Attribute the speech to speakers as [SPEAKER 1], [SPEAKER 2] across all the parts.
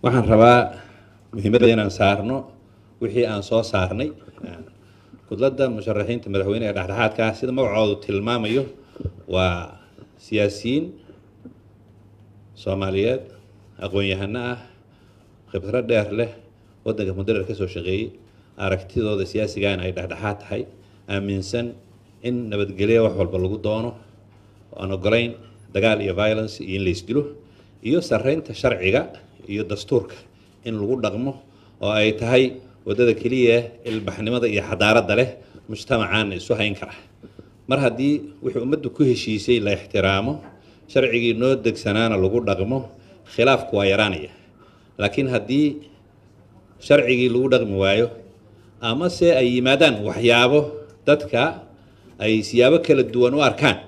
[SPEAKER 1] waxaan rabaa muhiimada inaan saarno wixii aan soo saarnay kudladda musharaxiinta madaxweyne ee dhexdhexaadka ah sida magacoodu tilmaamayo waa siyaasiyiin soomaaliyeed aqoon-yahano ah khibrad dheer leh waddanka mudarer ka soo shaqeeyey aragtidooda siyaasigaana ay dhexdhexaad tahay aaminsan in nabadgelya wax walba lagu doono aan ogolayn dagaal iyo violence iyo in la isdilo iyo sarreynta sharciga iyo dastuurka in lagu dhaqmo oo ay tahay waddada keliya ilbaxnimada iyo xadaaradda leh mujtamacaana isu hayn kara mar haddii wuxuu ummaddu ku heshiisay la ixtiraamo sharcigii noo degsanaana lagu dhaqmo khilaafku waa yaraanaya laakiin haddii sharcigii lagu dhaqmi waayo amase ay yimaadaan waxyaabo dadka ay siyaabo kala duwan u arkaan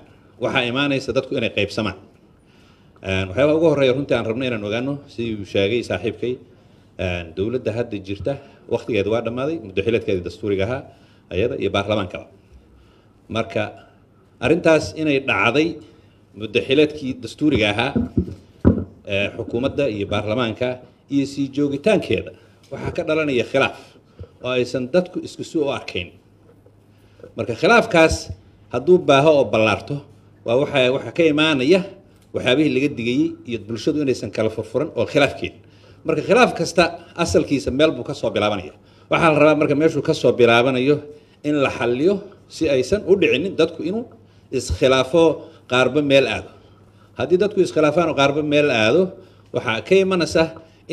[SPEAKER 1] waxaa imaanaysa dadku inay qaybsamaan waxyaabaha ugu horreeya runtii aan rabno inaan ogaano sidii uu sheegay saaxiibkay dowladda hadda jirta wakhtigeeda waa dhammaaday muddo dastuuriga ahaa ayada iyo baarlamaankaba marka arrintaas inay dhacday muddo xileedkii dastuuriga ahaa xukuumadda iyo baarlamaanka iyo sii joogitaankeeda waxaa ka dhalanaya khilaaf oo aysan dadku isku si u arkayn marka khilaafkaas hadduu baaho oo ballaarto waa waxa waxa ka imaanaya waxyaabihii laga digayey iyo bulshadu inaysan kala furfuran oo khilaafkeeda marka khilaaf kasta asalkiisa meel buu kasoo bilaabanaya waxaa la rabaa marka meeshuu kasoo bilaabanayo in la xaliyo si aysan u dhicinin dadku inuu iskhilaafo qaarba meel aado haddii dadku iskhilaafaano qaarba meel aado waxaa ka imanaysa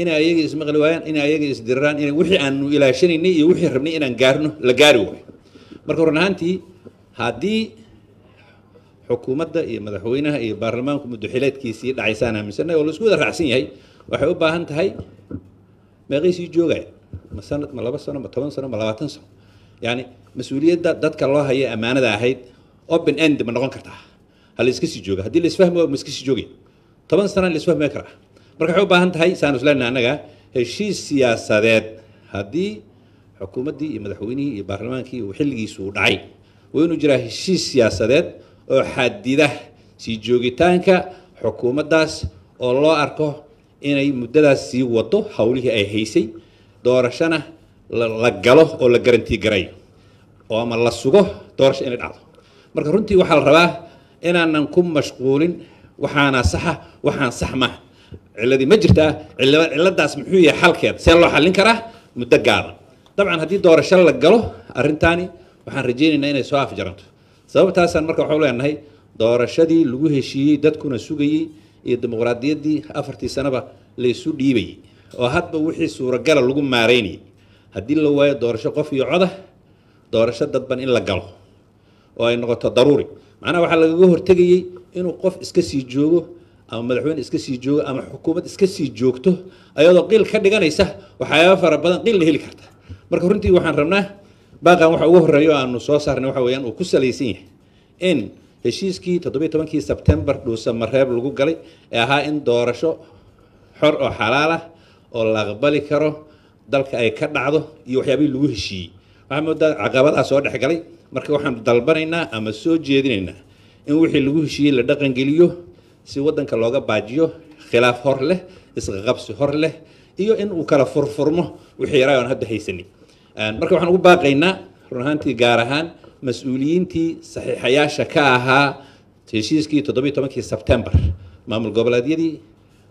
[SPEAKER 1] inay ayaga ismaqli waayaan inay ayaga isdiriraan ina wixii aanu ilaashanaynay iyo wixii rabnay inaan gaarno la gaari waayo marka run ahaantii haddii xukuumadda iyo madaxweynaha iyo baarlamaanku muduxileedkiisii dhacaysaan aaminsanay oo laisku wada raacsan yahay waxay u baahan tahay meeqaysii joogaya ma sanad ma laba sano ma toban sano ma labaatan sano yani mas-uuliyadda dadka loo haya ammaanada ahayd open end ma noqon kartaa ha la iska sii jooga haddii la isfahmo ma iska sii joogay toban sano in la isfahmi karaa marka waxay u baahan tahay saanu isleena annaga heshiis siyaasadeed haddii xukuumaddii iyo madaxweynihii iyo baarlamaankii uu xilligiisu dhacay waa jiraa heshiis siyaasadeed oo xadida sii joogitaanka xukuumaddaas oo loo arko inay muddadaas sii wado howlihii ay haysay doorashana la galo oo la garantii garayo oo ama la sugo doorasho inay dhacdo marka runtii waxaa la rabaa inaanan ku mashquulin waxaana saxa waxaan sax maaha cilladii ma jirtaa cilladaas muxuu yahay xalkeeda see loo xallin karaa muddo gaaban dabcan haddii doorasho la galo arrintaani waxaan rajaynaynaa inay soo afjaranto sababtaasaan marka waxau leenahay doorashadii lagu heshiiyey dadkuna sugayey iyo dimuqraadiyaddii afartii sanaba laysu dhiibayey oo hadba wixii suuragala lagu maaraynayay haddii la waayo doorasho qof iyo coda doorasho dadban in la galo oo ay noqoto daruuri macnaha waxaa lagaga hortegayey inuu qof iska sii joogo ama madaxweyne iska sii joogo ama xukuumad iska sii joogto ayadoo qiil ka dhiganaysa waxyaaba fara badan qiil la heli karta marka runtii waxaan rabnaa baaqan waxa ugu horeeya oo aanu soo saarnay waxa weeyaan uu ku salaysan yahay in heshiiskii toddobiy tobankii sebtembar dhuuse mareeb lagu galay ee ahaa in doorasho xor oo xalaal ah oo la aqbali karo dalka ay ka dhacdo iyo waxyaabihii lagu heshiiyey waxaa moodaa caqabadaa ah soo dhexgalay marka waxaanu dalbanaynaa ama soo jeedinaynaa in wixii lagu heshiiyey la dhaqangeliyo si waddanka looga baajiyo khilaaf hor leh isqaqabsi hor leh iyo in uu kala furfurmo wixii yaraayoon hadda haysanin marka waxaan ugu baaqaynaa run ahaantii gaar ahaan mas-uuliyiintii saxiixayaasha ka ahaa heshiiskii toddobiiy tobankii sebtembar maamul goboleedyadii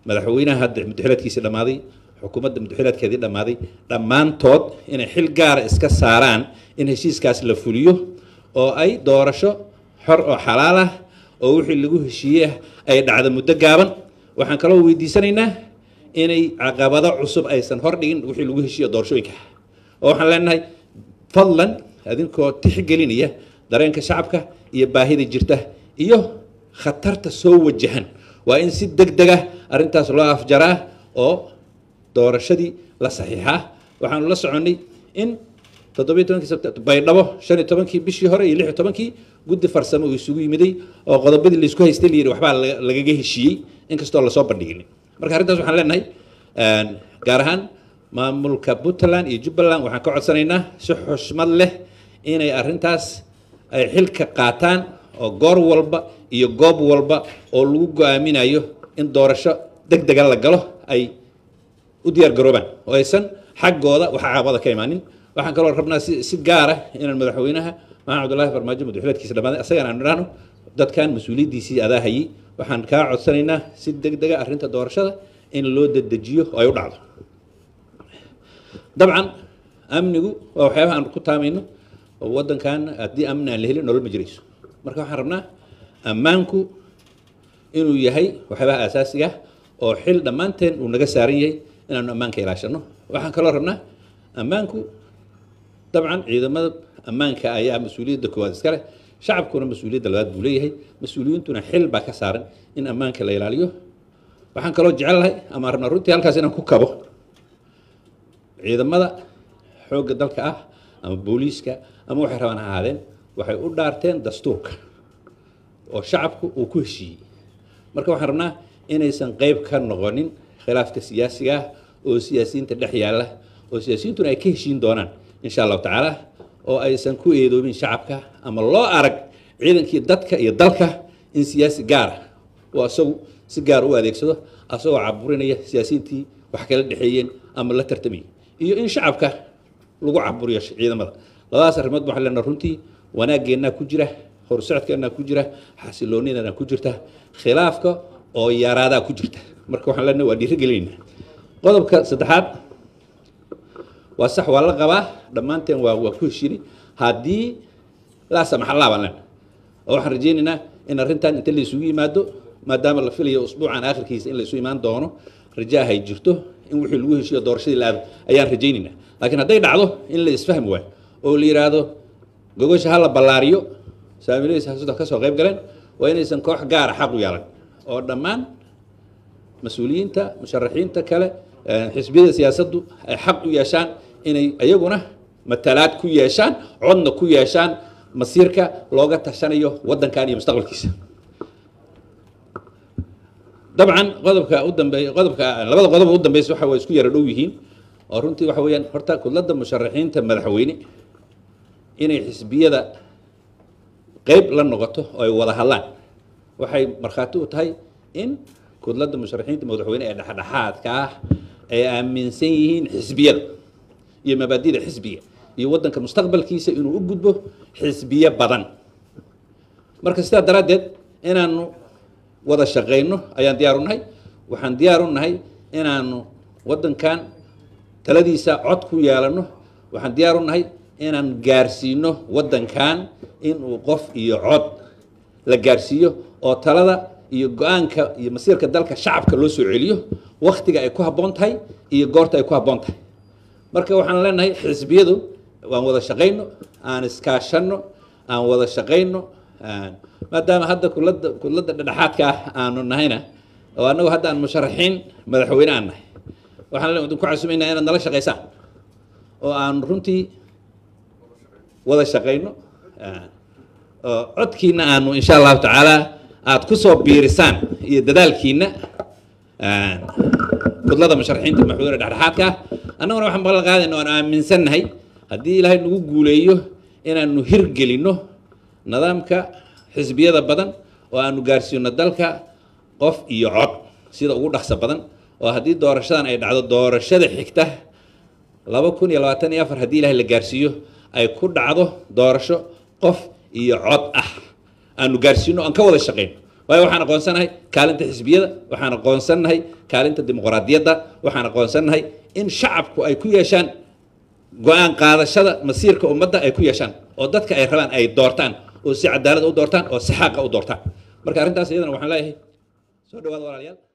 [SPEAKER 1] madaxweynaha mudaxilaadkiisii dhammaaday xukuumadda mudaxilaadkeedii dhammaaday dhammaantood inay xil gaara ah iska saaraan in heshiiskaas la fuliyo oo ay doorasho xor oo xalaal ah oo wixii lagu heshiiyey ay dhacdo muddo gaaban waxaan kaloo weydiisanaynaa inay caqabado cusub aysan hor dhigin wixii lagu heshiiyo doorashooyinka oo waxaan leenahay fadlan adinkoo tixgelinaya dareenka shacabka iyo baahida jirta iyo khatarta soo wajahan waa in si deg deg ah arrintaas loo afjaraa oo doorashadii la saxiixaa waxaanu la soconay in baydhabo shan iyo tobankii bishii hore iyo lix iyo tobankii guddi farsamo uu isugu yimiday oo qodobadii laisku haystay layidhi waxbaa lagaga heshiiyey inkastoo lasoo bandhiginin marka arrintaas waxaan leenahay gaar ahaan maamulka puntland iyo jubbaland waxaan ka codsanaynaa si xushmad leh inay arintaas ay xilka qaataan oo goor walba iyo goob walba oo lagu go-aaminayo in doorasho deg dega la galo ay u diyaargaroobaan oo aysan xaggooda wax caabada ka imaanin waxaan kaloo rabnaa si gaara inaan madaxweynaha maxamed cabdulaahi farmaajo madaxwilaadkiisa dhamaaday asagana aan idhaahno dadkan mas-uuliyaddiisii adaa waxaan kaa codsanaynaa si deg dega arrinta doorashada in loo dedejiyo oo ay u dhacdo dabcan amnigu waa waxyaabaha aan ku taamayno oo waddankan haddii amni aan la helin nolol ma jirayso marka waxaan rabnaa ammaanku inuu yahay waxyaabaha aasaasiga ah oo xil dhammaanteen uu naga saaran yahay inaanu ammaanka ilaashano waxaan kaloo rabnaa ammaanku dabcan ciidamada ammaanka ayaa ah mas-uuliyadda koowaad iska shacabkuna mas-uuliyadda labaad buu leeyahay mas-uuliyiintuna xil baa ka saaran in ammaanka la ilaaliyo waxaan kaloo jecel lahay ama rabnaa runtii halkaas inaan ku kabo ciidamada xoogga dalka ah ama booliiska ama waxay rabaan ahaadeen waxay u dhaarteen dastuurka oo shacabku uu ku heshiiyey marka waxaan rabnaa inaysan qayb ka noqonin khilaafka siyaasiga ah oo siyaasiyiinta dhex yaalla oo siyaasiyiintuna ay ka heshiin doonaan insha allahu tacaala oo aysan ku eedoobin shacabka ama loo arag ciidankii dadka iyo dalka in siyaasi gaara ah oo asagu si gaar u adeegsado asagoo caburinaya siyaasiyiintii wax kala dhexeeyeen ama la tartamayay iyo in shacabka lagu caburiyo ciidamada labadaas arrimood ba waxaan leenaha runtii wanaaggeenaa ku jira horsocodkeennaa ku jira xasiloonidana ku jirta khilaafka oo yaraadaa ku jirta marka waxaan leenaha waa dhiirigelinayna qodobka saddexaad waa sax waa la qabaa dhammaanteen waa waa ku heshini haddii laa samaxallaa baan leenaha oo waxaan rajaynaynaa in arrintan inta la isugu yimaado maadaama la filayo usbuucan aakhirkiisa in la isu imaan doono rajaahay jirto in wixii lagu heshiiyo doorashadii la aado ayaan rajaynaynaa laakiin hadday dhacdo in la isfahmi waayo oo la yidhaahdo gogosha ha la ballaariyo saamiiladiisa hasuda ka qayb galeen waa inaysan koox gaara xaq u yeelan oo dhammaan mas-uuliyiinta musharaxiinta kale eh, xisbiyada siyaasaddu ay xaq u yeeshaan inay iyaguna matalaad ku yeeshaan codna ku yeeshaan masiirka looga tashanayo waddankan iyo mustaqbalkiisa dabcan qodobka u dambeeya qodobka labada qodob u dambeysa waxa way isku yara dhow yihiin oo runtii waxa weeyaan horta kudladda musharaxiinta madaxweyne inay xisbiyada qayb la noqoto oo ay wada hadlaan waxay markhaati u tahay in kudladda musharaxiinta madaxweyne ee dhexdhexaadka ah ay aaminsan yihiin xisbiyada iyo mabaadida xisbiga iyo waddanka mustaqbalkiisa inuu u gudbo xisbiyo badan marka sidaa daraaddeed inaanu wada shaqayno ayaan diyaar unahay waxaan diyaar unahay inaanu wadankan taladiisa cod ku yeelano waxaan diyaar unahay inaan gaarsiino wadankan inuu qof iyo cod la gaarsiiyo oo talada iyo go-aanka iyo masiirka dalka shacabka loo soo celiyo waktiga ay ku haboon tahay iyo goorta ay ku habboon tahay marka waxaan leenahay xisbiyadu aan wada shaqayno aan iskaashano aan wada shaqayno maadaama hadda kulada kudladda dhedhexaadka ah aanu nahayna oo anagu hadda aan musharaxiin madaxweyne aan nahay waxaan idinku casumaynaa inaad nala shaqaysaan oo aan runtii wada shaqayno oo codkiina aanu insha allahu tacaalaa aada kusoo biirisaan iyo dadaalkiina kudlada musharaxiinta madaxweyne dhexdhexaadka ah annaguna waxaan ballan qaadayna waan aaminsannahay haddii ilaahay nagu guuleeyo inaanu hirgelino nidaamka xisbiyada badan oo aanu gaarsiino dalka qof iyo cod sida ugu dhaqso badan oo haddii doorashadan ay dhacdo doorashada xigta laba kun iyo labaatan iyo afar haddii ilaah la gaarsiiyo ay ku dhacdo doorasho qof iyo cod ah aanu gaarsiino aan ka wada shaqayno waayo waxaan aqoonsanahay kaalinta xisbiyada waxaan aqoonsannahay kaalinta dimuqraadiyadda waxaan aqoonsannahay in shacabku ay ku yeeshaan go-aan qaadashada masiirka ummadda ay ku yeeshaan oo dadka ay rabaan ay doortaan oo si cadaalad u doortaan oo si xaqa u doortaan marka arrintaas iyadana waxaan leeyahay soo dhawaada walaalayaal